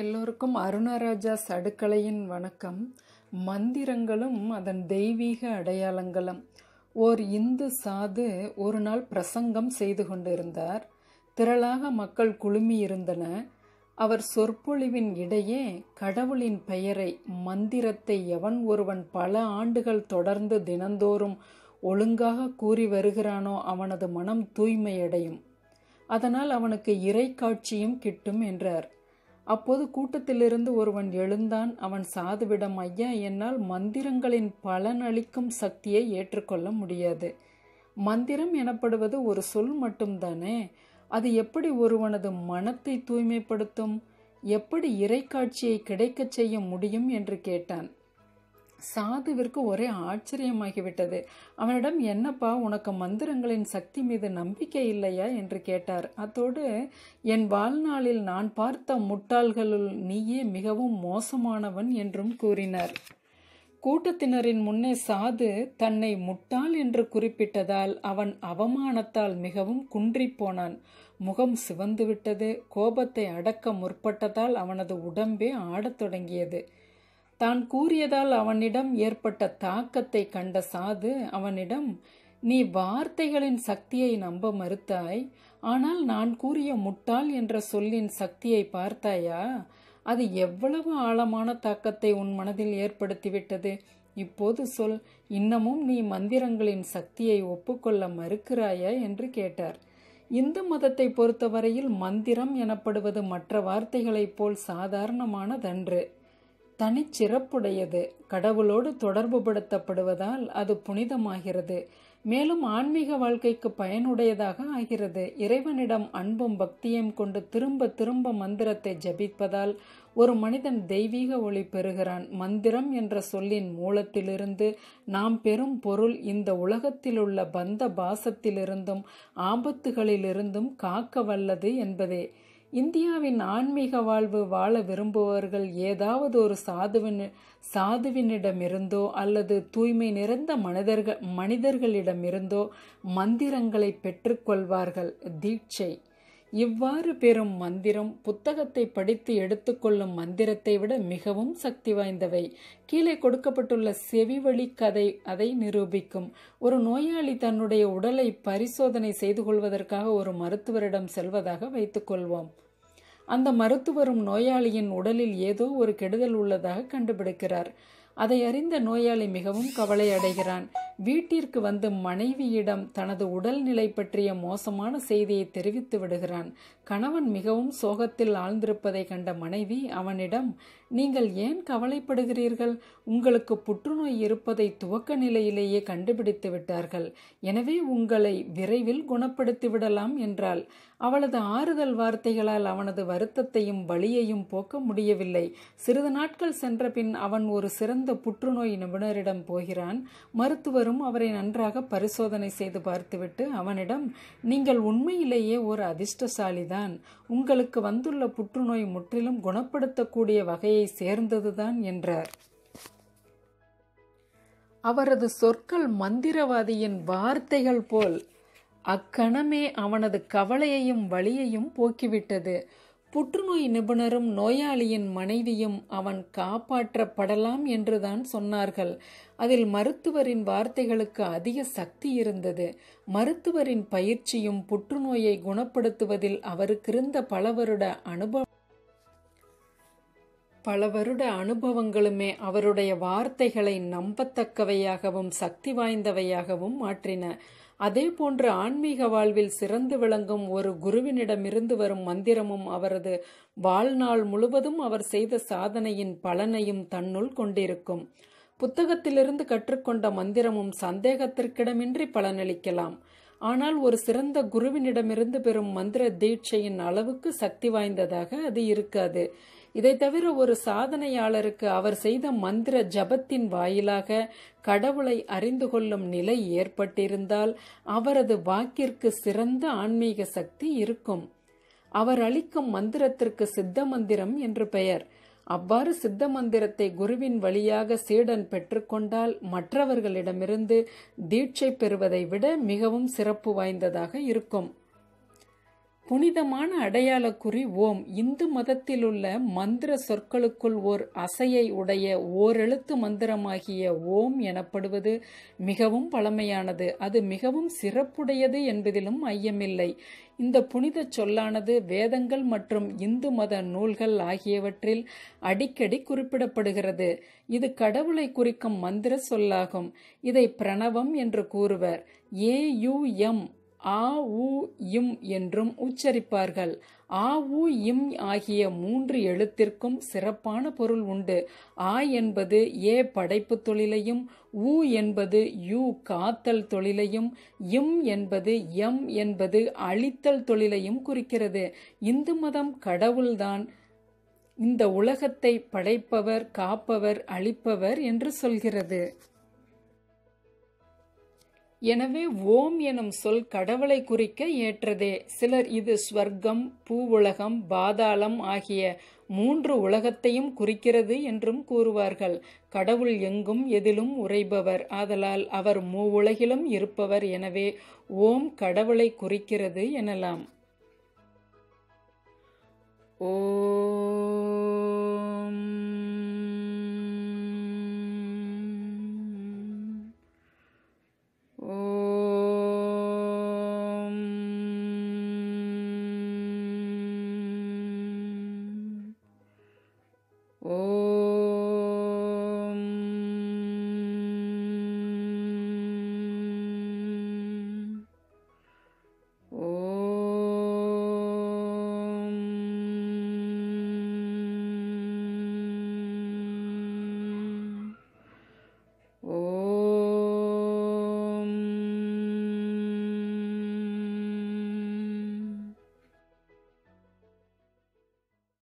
எல்லோருக்கும் அருணராஜா சடுக்கலையின் வணக்கம் மந்திரங்களும் அதன் தெய்வீக அடையாளங்களும் ஓர் இந்து சாது ஒரு நாள் பிரசங்கம் செய்து கொண்டிருந்தார் திரளாக மக்கள் குழுமியிருந்தன அவர் சொற்பொழிவின் இடையே கடவுளின் பெயரை மந்திரத்தை எவன் ஒருவன் பல ஆண்டுகள் தொடர்ந்து தினந்தோறும் ஒழுங்காக கூறி வருகிறானோ அவனது மனம் தூய்மையடையும் அதனால் அவனுக்கு இறை காட்சியும் கிட்டும் என்றார் அப்போது கூட்டத்திலிருந்து ஒருவன் எழுந்தான் அவன் சாதுவிடம் ஐயா என்னால் மந்திரங்களின் பலனளிக்கும் சக்தியை ஏற்றுக்கொள்ள முடியாது மந்திரம் எனப்படுவது ஒரு சொல் மட்டும்தானே அது எப்படி ஒருவனது மனத்தை தூய்மைப்படுத்தும் எப்படி இறை காட்சியை கிடைக்கச் செய்ய முடியும் என்று கேட்டான் சாதுவிற்கு ஒரே ஆச்சரியமாகிவிட்டது அவனிடம் என்னப்பா உனக்கு மந்திரங்களின் சக்தி மீது நம்பிக்கை இல்லையா என்று கேட்டார் அத்தோடு என் வாழ்நாளில் நான் பார்த்த முட்டாள்களுள் நீயே மிகவும் மோசமானவன் என்றும் கூறினார் கூட்டத்தினரின் முன்னே சாது தன்னை முட்டாள் என்று குறிப்பிட்டதால் அவன் அவமானத்தால் மிகவும் குன்றிப்போனான் முகம் சிவந்துவிட்டது கோபத்தை அடக்க முற்பட்டதால் அவனது உடம்பே ஆடத் தொடங்கியது தான் கூறியதால் அவனிடம் ஏற்பட்ட தாக்கத்தை கண்ட சாது அவனிடம் நீ வார்த்தைகளின் சக்தியை நம்ப மறுத்தாய் ஆனால் நான் கூறிய முட்டாள் என்ற சொல்லின் சக்தியை பார்த்தாயா அது எவ்வளவு ஆழமான தாக்கத்தை உன் மனதில் ஏற்படுத்திவிட்டது இப்போது சொல் இன்னமும் நீ மந்திரங்களின் சக்தியை ஒப்புக்கொள்ள மறுக்கிறாயா என்று கேட்டார் இந்து மதத்தை பொறுத்தவரையில் மந்திரம் எனப்படுவது மற்ற வார்த்தைகளைப் போல் சாதாரணமானதன்று தனிச்சிறப்புடையது கடவுளோடு தொடர்புபடுத்தப்படுவதால் அது புனிதமாகிறது மேலும் ஆன்மீக வாழ்க்கைக்கு பயனுடையதாக ஆகிறது இறைவனிடம் அன்பும் பக்தியும் கொண்டு திரும்ப திரும்ப மந்திரத்தை ஜபிப்பதால் ஒரு மனிதன் தெய்வீக ஒளி பெறுகிறான் மந்திரம் என்ற சொல்லின் மூலத்திலிருந்து நாம் பெறும் பொருள் இந்த உலகத்திலுள்ள பந்த பாசத்திலிருந்தும் ஆபத்துகளிலிருந்தும் காக்க வல்லது என்பதே இந்தியாவின் ஆன்மீக வாழ்வு வாழ விரும்புபவர்கள் ஏதாவது ஒரு சாதுவின் சாதுவினிடமிருந்தோ அல்லது தூய்மை நிறைந்த மனிதர்கள் மனிதர்களிடமிருந்தோ மந்திரங்களை பெற்றுக்கொள்வார்கள் தீட்சை இவ்வாறு பெறும் மந்திரம் புத்தகத்தை படித்து எடுத்துக்கொள்ளும் மந்திரத்தை விட மிகவும் சக்தி வாய்ந்தவை கீழே கொடுக்கப்பட்டுள்ள செவிவழி கதை அதை நிரூபிக்கும் ஒரு நோயாளி தன்னுடைய உடலை பரிசோதனை செய்து கொள்வதற்காக ஒரு மருத்துவரிடம் செல்வதாக வைத்துக்கொள்வோம் அந்த மருத்துவரும் நோயாளியின் உடலில் ஏதோ ஒரு கெடுதல் உள்ளதாக கண்டுபிடிக்கிறார் அதை அறிந்த நோயாளி மிகவும் கவலை அடைகிறான் வீட்டிற்கு வந்து மனைவியிடம் தனது உடல்நிலை பற்றிய மோசமான செய்தியை தெரிவித்து விடுகிறான் கணவன் மிகவும் சோகத்தில் ஆழ்ந்திருப்பதை கண்ட மனைவி அவனிடம் நீங்கள் ஏன் கவலைப்படுகிறீர்கள் உங்களுக்கு புற்றுநோய் இருப்பதை துவக்க நிலையிலேயே கண்டுபிடித்து விட்டார்கள் எனவே உங்களை விரைவில் குணப்படுத்தி விடலாம் என்றாள் அவளது ஆறுதல் வார்த்தைகளால் அவனது வருத்தத்தையும் வழியையும் போக்க முடியவில்லை சிறிது நாட்கள் சென்றபின் அவன் ஒரு சிறந்த புற்றுநோய் நிபுணரிடம் போகிறான் மருத்துவரும் அனைவரும் அவரை நன்றாக பரிசோதனை செய்து பார்த்துவிட்டு அவனிடம் நீங்கள் உண்மையிலேயே ஒரு அதிர்ஷ்டசாலிதான் உங்களுக்கு வந்துள்ள புற்றுநோய் முற்றிலும் குணப்படுத்தக்கூடிய வகையை சேர்ந்ததுதான் என்றார் அவரது சொற்கள் மந்திரவாதியின் வார்த்தைகள் போல் அக்கணமே அவனது கவலையையும் வழியையும் போக்கிவிட்டது புற்றுநோய் நிபுணரும் நோயாளியின் மனைவியும் அவன் காப்பாற்றப்படலாம் என்றுதான் சொன்னார்கள் அதில் மருத்துவரின் வார்த்தைகளுக்கு அதிக சக்தி இருந்தது மருத்துவரின் பயிற்சியும் புற்றுநோயை குணப்படுத்துவதில் அவருக்கிருந்த பல வருட அனுபவம் பல வருட அனுபவங்களுமே அவருடைய வார்த்தைகளை நம்பத்தக்கவையாகவும் சக்தி வாய்ந்தவையாகவும் மாற்றின அதே போன்று ஆன்மீக வாழ்வில் சிறந்து விளங்கும் ஒரு குருவினிடமிருந்து வரும் மந்திரமும் அவரது வாழ்நாள் முழுவதும் அவர் செய்த சாதனையின் பலனையும் தன்னுள் கொண்டிருக்கும் புத்தகத்திலிருந்து கற்றுக்கொண்ட மந்திரமும் சந்தேகத்திற்கிடமின்றி பலனளிக்கலாம் ஆனால் ஒரு சிறந்த குருவினிடமிருந்து பெறும் மந்திர தீட்சையின் அளவுக்கு சக்தி வாய்ந்ததாக அது இருக்காது இதை தவிர ஒரு சாதனையாளருக்கு அவர் செய்த மந்திர ஜபத்தின் வாயிலாக கடவுளை அறிந்து கொள்ளும் நிலை ஏற்பட்டிருந்தால் அவரது வாக்கிற்கு சிறந்த ஆன்மீக சக்தி இருக்கும் அவர் அளிக்கும் மந்திரத்திற்கு சித்த மந்திரம் என்று பெயர் அவ்வாறு சித்த மந்திரத்தை குருவின் வழியாக சீடன் பெற்றுக்கொண்டால் மற்றவர்களிடமிருந்து தீட்சை பெறுவதை விட மிகவும் சிறப்பு வாய்ந்ததாக இருக்கும் புனிதமான அடையாளக்குறி ஓம் இந்து மதத்தில் உள்ள மந்திர சொற்களுக்குள் ஓர் அசையை உடைய ஓரெழுத்து மந்திரமாகிய ஓம் எனப்படுவது மிகவும் பழமையானது அது மிகவும் சிறப்புடையது என்பதிலும் ஐயமில்லை இந்த புனித சொல்லானது வேதங்கள் மற்றும் இந்து மத நூல்கள் ஆகியவற்றில் அடிக்கடி குறிப்பிடப்படுகிறது இது கடவுளை குறிக்கும் மந்திர சொல்லாகும் இதை பிரணவம் என்று கூறுவர் ஏ யு எம் ஆ உ இம் என்றும் உச்சரிப்பார்கள் ஆ உ இம் ஆகிய மூன்று எழுத்திற்கும் சிறப்பான பொருள் உண்டு ஆ என்பது ஏ படைப்பு தொழிலையும் உ என்பது யூ காத்தல் தொழிலையும் இம் என்பது எம் என்பது அழித்தல் தொழிலையும் குறிக்கிறது இந்து மதம் கடவுள்தான் இந்த உலகத்தை படைப்பவர் காப்பவர் அழிப்பவர் என்று சொல்கிறது எனவே ஓம் எனும் சொல் கடவுளை குறிக்க ஏற்றதே சிலர் இது ஸ்வர்க்கம் பூவுலகம் பாதாளம் ஆகிய மூன்று உலகத்தையும் குறிக்கிறது என்றும் கூறுவார்கள் கடவுள் எங்கும் எதிலும் உரைபவர் ஆதலால் அவர் மூவுலகிலும் இருப்பவர் எனவே ஓம் கடவுளை குறிக்கிறது எனலாம் ஓ